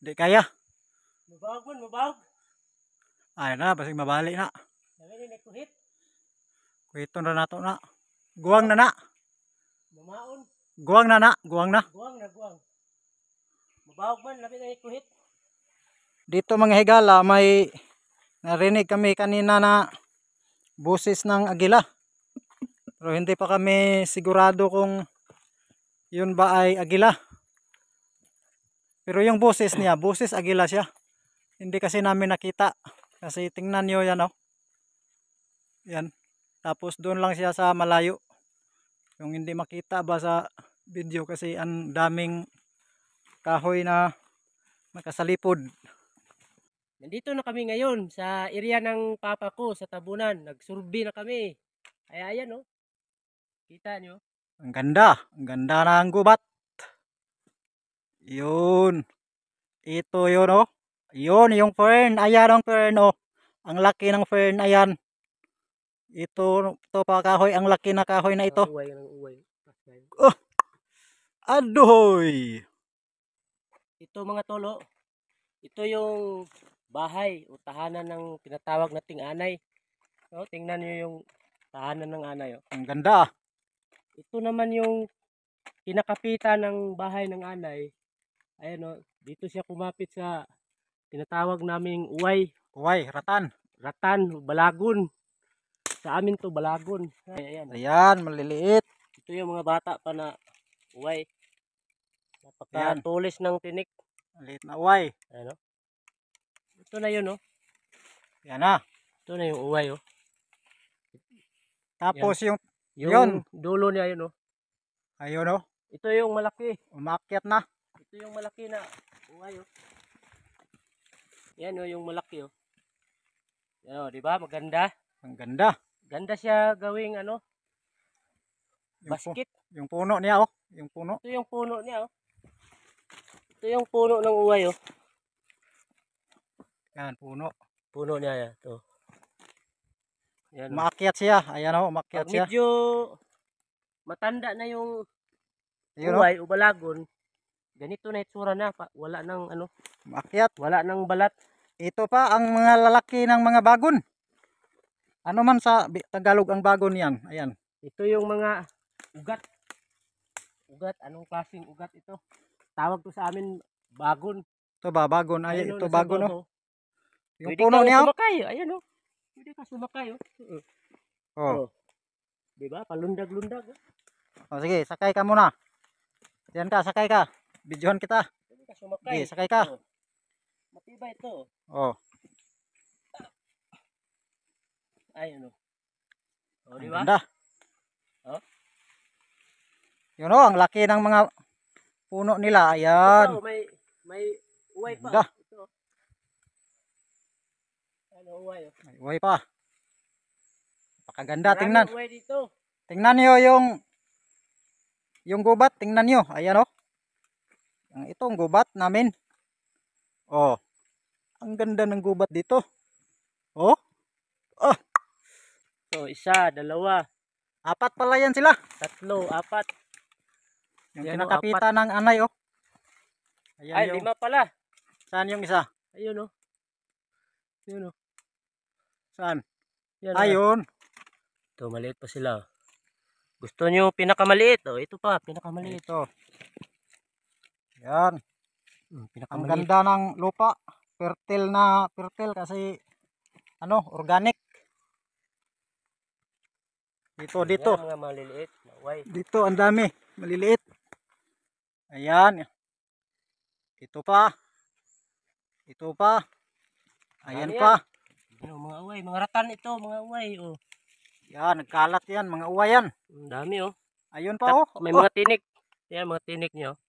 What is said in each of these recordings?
Di kaya. Mabag man, mabag. Ay na, basig mabali na. Dali ni kuhit. Kuhiton na nato na. Guwang na na. Mamaon. Guwang na na, guwang na. Guwang na, guwang. Mabag man, labi na kuhit. Dito mga higala, may narinig kami kanina na busis ng agila. Pero hindi pa kami sigurado kung yun ba ay agila. Pero yung boses niya, boses agila siya. Hindi kasi namin nakita. Kasi tingnan nyo yan oh. Yan. Tapos doon lang siya sa malayo. Yung hindi makita ba sa video kasi ang daming kahoy na makasalipod. Nandito na kami ngayon sa area ng papa ko sa Tabunan. Nagsurvey na kami. Kaya ayan oh. Kita nyo. Ang ganda. Ang ganda na ang gubat. Yun. Ito yun oh. Yun yung fern. Ayan ang fern oh. Ang laki ng fern. Ayan. Ito, ito pa kahoy. Ang laki na kahoy na ito. Uway, uway. Oh. Adoy. Ito mga tolo. Oh. Ito yung bahay o tahanan ng pinatawag nating anay. No, oh, tingnan niyo yung tahanan ng anay. Oh. Ang ganda. Ito naman yung kinakapitan ng bahay ng anay. Ayan o, oh, dito siya kumapit sa tinatawag naming uway. Uway, ratan. Ratan, balagon. Sa amin to, balagon. Ayan, ayan. maliliit. Ito yung mga bata pa na uway. Napaka-tulis ng tinik. Maliit na uway. Ayan o. Oh. Ito na yun o. Oh. Ayan na. Ah. Ito na yung uway o. Tapos yan. yung, yung dulo niya yun o. Ayun o. Ito yung malaki. Umakyat na. Ito yung malaki na ungay oh. Yan oh, yung malaki oh. Yan oh, di ba? Maganda. Ang ganda. Ganda siya gawing ano? Yung basket. Pu yung puno niya oh. Yung puno. Ito yung puno niya oh. Ito yung puno ng uway oh. Yan, puno. Puno niya yan. to. Oh. Yan. Oh. Maakyat siya. Ayan oh, maakyat siya. Medyo matanda na yung Ayun, oh. uway, ubalagon. Ganito na itsura na, pa, wala nang ano, maakyat, wala nang balat. Ito pa ang mga lalaki ng mga bagon. Ano man sa Tagalog ang bagon 'yan? Ayan. Ito yung mga ugat. Ugat, anong klaseng ugat ito? Tawag to sa amin bagon. Ito ba bagon? Ay, oh, ito bagon no. Oh. Oh. Yung puno niya. Sumakay, ayan oh. Pwede ka sumakay oh. Oh. oh. 'Di ba? Palundag-lundag. Oh. oh, sige, sakay ka muna. Diyan ka, sakay ka. Videohan kita. Pwede sakay ka. Oh. Matibay ito. Oh. Ay, ano. Oh, di ba? Ang ganda. Oh. Yun oh, ang laki ng mga puno nila. Ayan. may, may uway pa. Ganda. Ito. Ano, uway. Oh. May uway pa. Pakaganda, tingnan. Uway dito. Tingnan niyo yung yung gubat, tingnan niyo. Ayan oh. Ang itong gubat namin. Oh. Ang ganda ng gubat dito. Oh. Oh. So isa, dalawa. Apat pala yan sila. Tatlo, apat. Yung Ayan kinakapita oh, ng anay oh. Ayan Ay, yung... lima pala. Saan yung isa? Ayun oh. Ayun oh. Saan? Yan, oh. Ayun. Ah. Ito, maliit pa sila. Oh. Gusto nyo pinakamaliit oh. Ito pa, pinakamaliit. Ito. Yan. Mm, ang ganda ng lupa. Fertile na fertile kasi ano, organic. Dito, dito. mga maliliit. Naway. Dito, ang dami. Maliliit. Ayan. Ito pa. Ito pa. Ayan, pa. Ano, mga uway. Mga ratan ito, mga uway. Oh. Yan, nagkalat yan. Mga uway yan. Ang dami, oh. Ayun pa, oh. May oh. mga tinik. Yan, mga tinik niyo. Oh.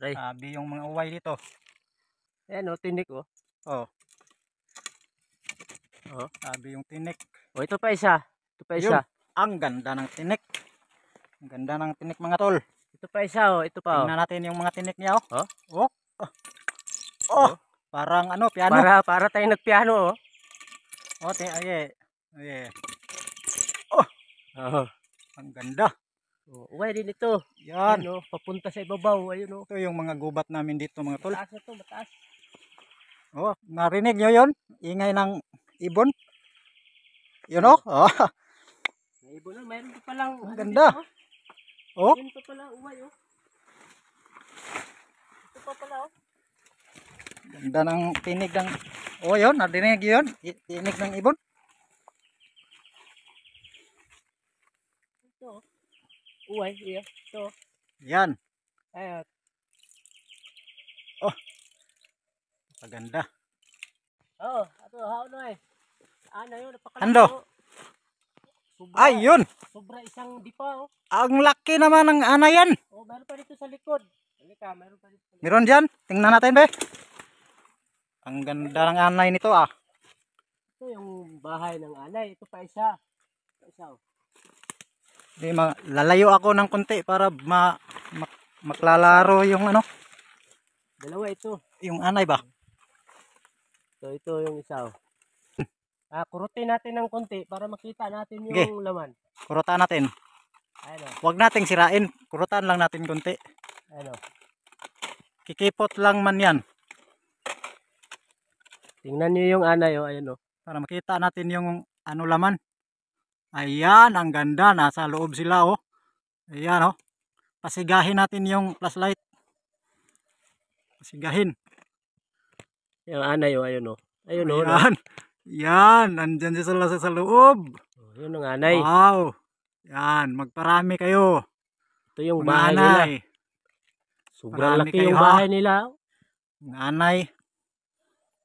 Ray. Sabi yung mga uway dito. Ayan o, oh, tinik o. Oh. Oh. Sabi oh. yung tinik. O, oh, ito pa isa. Ito pa isa. Yung, Ang ganda ng tinik. Ang ganda ng tinik mga tol. Ito pa isa o, oh. ito pa o. Oh. Tingnan natin yung mga tinik niya o. Oh. Oh. Oh. oh. oh. Parang ano, piano. Para, para tayo nagpiano o. Oh, oh te, aye. Oh. Oh. Ang ganda. Oh, uwi din ito. Yan. Ayun, oh, papunta sa ibabaw. Ayun, oh. Ito yung mga gubat namin dito mga tol. Mataas na to, mataas. Oh, narinig nyo yun? Ingay ng ibon. Yun know? Oh. oh. May ibon lang. Mayroon pa palang. Ang ganda. Dito, oh. oh. pa pala uwi oh. Ito pa pala oh. Ganda ng tinig ng... Oh, yun. Narinig yun. Tinig ng ibon. Ito oh buhay iya. So, yan. Ayot. Oh. Maganda. Oh, ato hao na eh. Ano yun, napakalago. Ando. Sobra, Ay, yun. Sobra isang dipa oh. Ang laki naman ng ana yan. Oh, meron pa dito sa likod. ka, meron pa dito. Meron diyan. Tingnan natin, be. Ang ganda ng anay nito ah. Ito yung bahay ng anay. Ito pa isa. Pa isa oh. Hindi, eh, lalayo ako ng konti para ma mak maklalaro yung ano. Dalawa ito. Yung anay ba? So ito yung isa. Oh. ah, kurutin natin ng konti para makita natin yung okay. laman. Kurutan natin. Ano? Huwag nating sirain. Kurutan lang natin konti. Ano? Kikipot lang man yan. Tingnan niyo yung anay oh, ayun oh. Para makita natin yung ano laman. Ayan, ang ganda. Nasa loob sila, oh. Ayan, oh. Pasigahin natin yung flashlight. Pasigahin. Yung anay, oh. Ayun, oh. Ayun, oh. Ayan. Yan. Andyan sila sa, sa loob. Oh, yun ang anay. Wow. Yan. Magparami kayo. Ito yung ah. bahay nila. Sobrang laki yung bahay ha? nila. anay.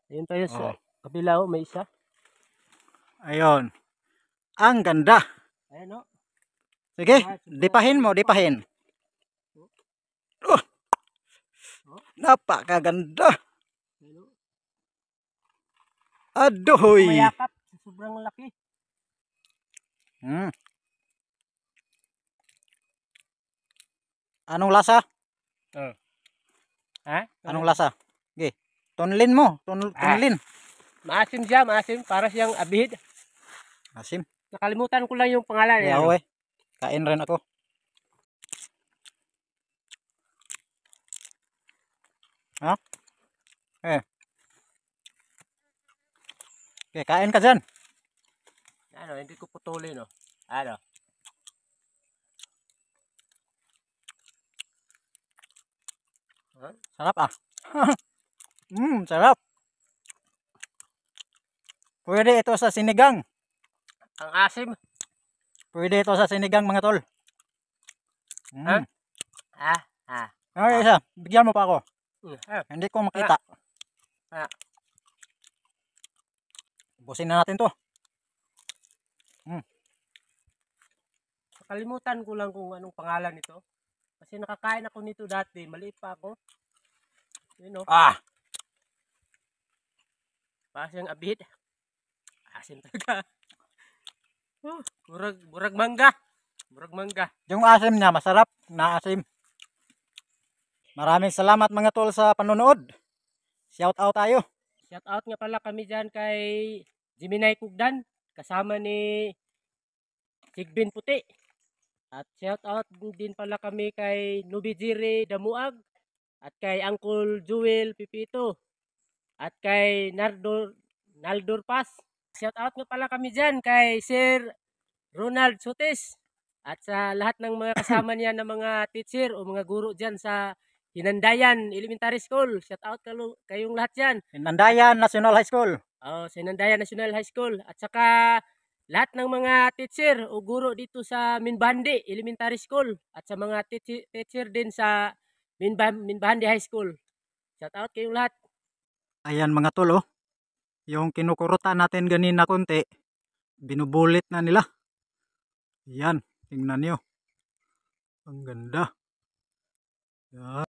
Ayun tayo oh. sa kabila, oh. May isa. Ayun. Ang ganda. Eh, oke ah, Sige, dipahin mo, dipahin. Oh. Napakaganda. Eh, Aduhoy. Mayakap, sobrang laki. Eh. Hmm. Anong lasa? Uh. Ha? Anong lasa? Okay. Tonlin mo, ton, tonlin. Ah. Maasim siya, maasim para siyang abihid. Asim. Nakalimutan ko lang yung pangalan. Yeah, okay. Ano? Kain rin ako. Ha? Ah? Eh. Okay, eh, kain ka dyan. Ano, hindi ko putulin, no? Oh. Ano? Huh? Sarap ah. Mmm, sarap. Pwede ito sa sinigang. Ang asim. Pwede ito sa sinigang mga tol. Mm. Ha? ah Ha? Ano isa? Bigyan mo pa ako. Ha? Hindi ko makita. ah. Busin na natin to. Mm. Kalimutan ko lang kung anong pangalan nito. Kasi nakakain ako nito dati. Maliit pa ako. You know. Ah! Parang abit. Asin talaga. Hmm, oh, burag, burag mangga. Burag mangga. Yung asim niya, masarap na asim. Maraming salamat mga tol sa panonood. Shout out tayo. Shout out nga pala kami dyan kay Jiminay Kugdan kasama ni Sigbin Puti. At shout out din pala kami kay Nubijiri Damuag at kay Uncle Jewel Pipito at kay Nardor Naldor Pass Shout out nga pala kami dyan kay Sir Ronald Sutis at sa lahat ng mga kasama niya ng mga teacher o mga guro dyan sa Hinandayan Elementary School. Shout out kayo, kayong lahat dyan. Hinandayan National High School. Oh, sa Hinandayan National High School. At saka lahat ng mga teacher o guro dito sa Minbandi Elementary School. At sa mga teacher din sa Minbandi High School. Shout out kayong lahat. Ayan mga tol oh yung kinukurota natin ganina konti binubulit na nila yan tingnan nyo ang ganda yan